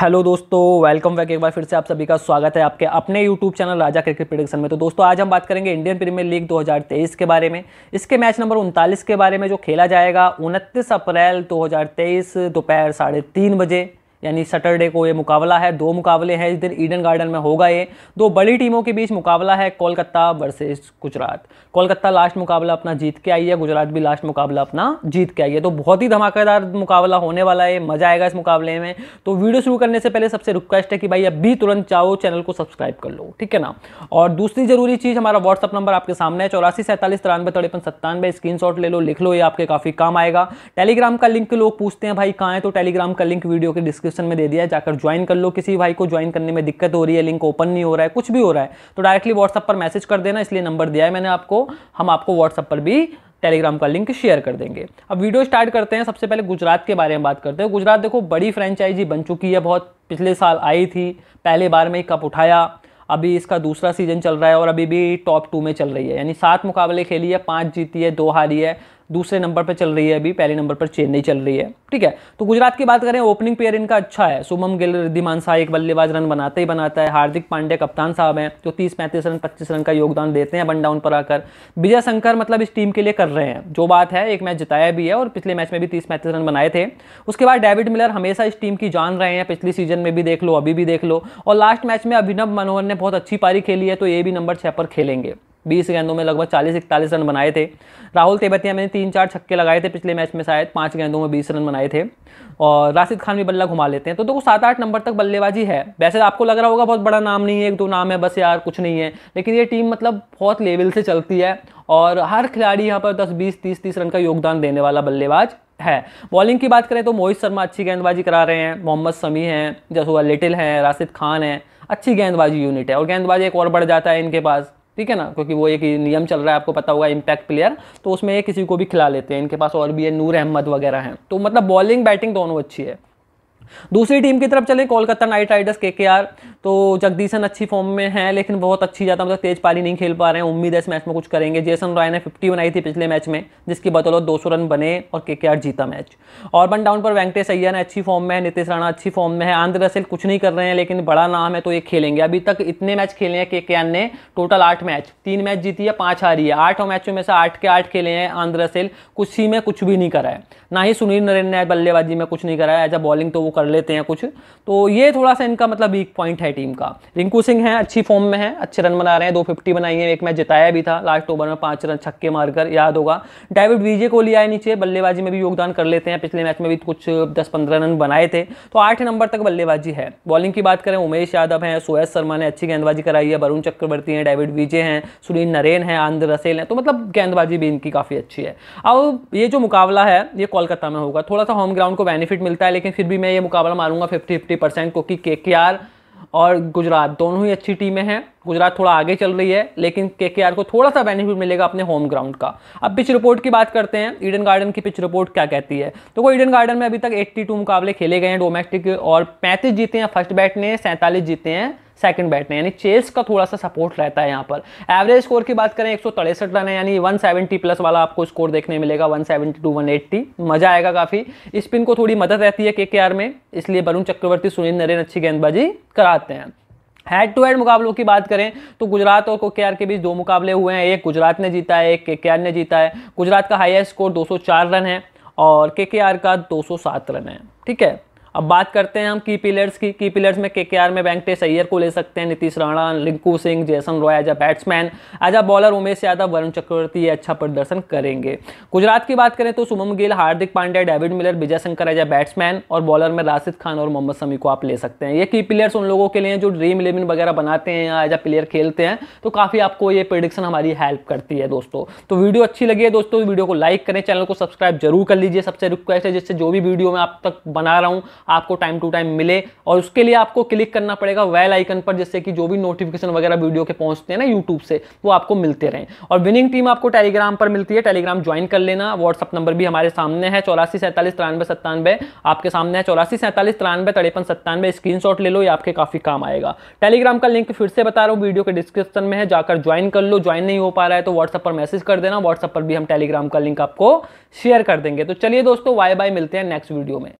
hello दोस्तों welcome back एक बार फिर से आप सभी का स्वागत है आपके अपने YouTube channel Raja cricket production में तो दोस्तों आज हम बात करेंगे इंडियन प्रीमियर लीग 2023 के बारे में इसके मैच नंबर उनतालीस के बारे में जो खेला जाएगा उनतीस अप्रैल 2023 दोपहर साढ़े तीन बजे यानी सैटरडे को ये मुकाबला है दो मुकाबले हैं इस दिन ईडन गार्डन में होगा ये दो बड़ी टीमों के बीच मुकाबला है कोलकाता वर्सेस गुजरात कोलकाता लास्ट मुकाबला अपना जीत के आई है गुजरात भी लास्ट मुकाबला अपना जीत के आई है तो बहुत ही धमाकेदार मुकाबला होने वाला है मज़ा आएगा इस मुकाबले में तो वीडियो शुरू करने से पहले सबसे रिक्वेस्ट है कि भाई अभी तुरंत चाहो चैनल को सब्सक्राइब कर लो ठीक है ना और दूसरी जरूरी चीज़ हमारा व्हाट्सअप नंबर आपके सामने है चौरासी सैंतालीस तिरानवे तिरपन सत्तानवे स्क्रीन ले लो लिख लो ये आपके काफ़ी काम आएगा टेलीग्राम का लिंक लोग पूछते हैं भाई कहाँ है तो टेलीग्राम का लिंक वीडियो के डिस्क्रिप्शन डिस्क्रिप्शन में दे दिया है जाकर ज्वाइन कर लो किसी भाई को ज्वाइन करने में दिक्कत हो रही है लिंक ओपन नहीं हो रहा है कुछ भी हो रहा है तो डायरेक्टली व्हाट्सअप पर मैसेज कर देना इसलिए नंबर दिया है मैंने आपको हम आपको व्हाट्सअप पर भी टेलीग्राम का लिंक शेयर कर देंगे अब वीडियो स्टार्ट करते हैं सबसे पहले गुजरात के बारे में बात करते हैं गुजरात देखो बड़ी फ्रेंचाइजी बन चुकी है बहुत पिछले साल आई थी पहले बार में ही कप उठाया अभी इसका दूसरा सीजन चल रहा है और अभी भी टॉप टू में चल रही है यानी सात मुकाबले खेली है पाँच जीती है दो हारी है दूसरे नंबर पर चल रही है अभी पहले नंबर पर चेन्नई चल रही है ठीक है तो गुजरात की बात करें ओपनिंग पेयर इनका अच्छा है सुमम गिल रिद्धिमान शाह एक बल्लेबाज रन बनाते ही बनाता है हार्दिक पांडे कप्तान साहब हैं जो तीस पैंतीस रन पच्चीस रन का योगदान देते हैं वन डाउन पर आकर विजय शंकर मतलब इस टीम के लिए कर रहे हैं जो बात है एक मैच जिताया भी है और पिछले मैच में भी तीस पैंतीस रन बनाए थे उसके बाद डेविड मिलर हमेशा इस टीम की जान रहे हैं पिछली सीजन में भी देख लो अभी भी देख लो और लास्ट मैच में अभिनव मनोहर ने बहुत अच्छी पारी खेली है तो ये भी नंबर छः पर खेलेंगे बीस गेंदों में लगभग चालीस इकतालीस रन बनाए थे राहुल तेबतिया मैंने तीन चार छक्के लगाए थे पिछले मैच में शायद पाँच गेंदों में बीस रन बनाए थे और राशिद खान भी बल्ला घुमा लेते हैं तो देखो सात आठ नंबर तक बल्लेबाजी है वैसे तो आपको लग रहा होगा बहुत बड़ा नाम नहीं है एक दो नाम है बस यार कुछ नहीं है लेकिन ये टीम मतलब बहुत लेवल से चलती है और हर खिलाड़ी यहाँ पर दस बीस तीस तीस रन का योगदान देने वाला बल्लेबाज है बॉलिंग की बात करें तो मोहित शर्मा अच्छी गेंदबाजी करा रहे हैं मोहम्मद समी हैं जसोआ लिटिल हैं राशिद खान हैं अच्छी गेंदबाजी यूनिट है और गेंदबाजी एक और बढ़ जाता है इनके पास ठीक है ना क्योंकि वो एक नियम चल रहा है आपको पता होगा इम्पैक्ट प्लेयर तो उसमें ये किसी को भी खिला लेते हैं इनके पास और भी है नूर अहमद वगैरह हैं तो मतलब बॉलिंग बैटिंग दोनों अच्छी है दूसरी टीम की तरफ चले कोलकाता नाइट राइडर्स के के आर तो जगदीशन अच्छी फॉर्म में है लेकिन बहुत अच्छी ज़्यादा मतलब तेज पारी नहीं खेल पा रहे हैं उम्मीद है इस मैच में कुछ करेंगे जेसन रॉय ने फिफ्टी बनाई थी पिछले मैच में जिसकी बदौलत दो रन बने और के जीता मैच और बन डाउन पर वेंकटेश ने अच्छी फॉर्म में है नितेश राणा अच्छी फॉर्म में है आंध्र रसिल कुछ नहीं कर रहे हैं लेकिन बड़ा नाम है तो ये खेलेंगे अभी तक इतने मैच खेले हैं के ने टोटल आठ मैच तीन मैच जीती है पांच हारी है आठ मैचों में से आठ के आठ खेले हैं आंध्र रसिल कुछ ही में कुछ भी नहीं करा है ना ही सुनील नरेन ने बल्लेबाजी में कुछ नहीं करा है एज अ बॉलिंग तो वो कर कर लेते हैं कुछ तो ये थोड़ा सा इनका मतलब वीक पॉइंट है टीम का रिंकू सिंह है अच्छी फॉर्म में है अच्छे रन बना रहे हैं दो फिफ्टी बनाई है एक मैच जिताया भी था लास्ट ओवर में पांच रन छक्के मारकर याद होगा डेविड वीजे को लिया है नीचे बल्लेबाजी में भी योगदान कर लेते हैं पिछले मैच में भी कुछ दस पंद्रह रन बनाए थे तो आठ नंबर तक बल्लेबाजी है बॉलिंग की बात करें उमेश यादव है सोयस शर्मा ने अच्छी गेंदबाजी कराई है वरुण चक्रवर्ती है डेविड विजय हैं सुनील नरेन है आंध्र रसेल है तो मतलब गेंदबाजी भी इनकी काफ़ी अच्छी है अब ये जो मुकाबला है ये कोलकाता में होगा थोड़ा सा होम ग्राउंड को बेनिफिट मिलता है लेकिन फिर भी मैं ये मुकाबला मानूंगा फिफ्टी फिफ्टी परसेंट क्योंकि के के आर और गुजरात दोनों ही अच्छी टीमें हैं गुजरात थोड़ा आगे चल रही है लेकिन के के आर को थोड़ा सा बेनिफिट मिलेगा अपने होम ग्राउंड का अब पिच रिपोर्ट की बात करते हैं ईडन गार्डन की पिच रिपोर्ट क्या कहती है तो वो ईडन गार्डन में अभी तक एट्टी टू मुकाबले खेले गए हैं डोमेस्टिक और पैंतीस जीते हैं फर्स्ट बैट ने सैंतालीस जीते हैं सेकंड बैट्समैन यानी चेस का थोड़ा सा सपोर्ट रहता है यहाँ पर एवरेज स्कोर की बात करें एक रन है यानी 170 प्लस वाला आपको स्कोर देखने मिलेगा 170 टू 180 मजा आएगा काफ़ी स्पिन को थोड़ी मदद रहती है के में इसलिए वरुण चक्रवर्ती सुनील नरेन अच्छी गेंदबाजी कराते हैं हेड टू हेड मुकाबलों की बात करें तो गुजरात और के के बीच दो मुकाबले हुए हैं एक गुजरात ने जीता है एक के ने जीता है गुजरात का हाईएस्ट स्कोर 204 रन है और के का 207 रन है ठीक है अब बात करते हैं हम की पिलर्स की की पिलर्स में के में वेंकटेश अय्यर को ले सकते हैं Nitish Rana Rinku Singh Jason Roy as a batsman as a bowler Umesh Yadav Varun Chakravarthy अच्छा प्रदर्शन करेंगे गुजरात की बात करें तो Suman Gill Hardik Pandya David Miller Vijay Shankar as a batsman और बॉलर में राशिद खान और मोहम्मद शमी को आप ले सकते हैं ये की प्लेयर्स उन लोगों के लिए जो ड्रीम इलेवन वगैरह बनाते हैं या एज अ प्लेयर खेलते हैं तो काफ़ी आपको ये प्रिडिक्शन हमारी हेल्प करती है दोस्तों तो वीडियो अच्छी लगी है दोस्तों वीडियो को लाइक करें चैनल को सब्सक्राइब जरूर कर लीजिए सबसे रिक्वेस्ट है जिससे जो भी वीडियो मैं आप तक बना रहा हूँ आपको टाइम टू टाइम मिले और उसके लिए आपको क्लिक करना पड़ेगा वेल आइकन पर जिससे कि जो भी नोटिफिकेशन वगैरह वीडियो के पहुंचते हैं ना यूट्यूब से वो आपको मिलते रहे और विनिंग टीम आपको टेलीग्राम पर मिलती है टेलीग्राम ज्वाइन कर लेना व्हाट्सअप नंबर भी हमारे सामने है चौरासी सैंतालीस तिरानवे सत्तानवे आपके सामने है चौरासी सैंतालीस तिरानवे तड़ेपन सत्तानवे स्क्रीन ले लो ये आपके काफ़ी काम आएगा टेलीग्राम का लिंक फिर से बता रहा हूँ वीडियो के डिस्क्रिप्शन में है जाकर ज्वाइन कर लो ज्वाइन नहीं हो पा रहा है तो व्हाट्सअप पर मैसेज कर देना व्हाट्सअप पर भी हम टेलीग्राम का लिंक आपको शेयर कर देंगे तो चलिए दोस्तों बाय बाय मिलते हैं नेक्स्ट वीडियो में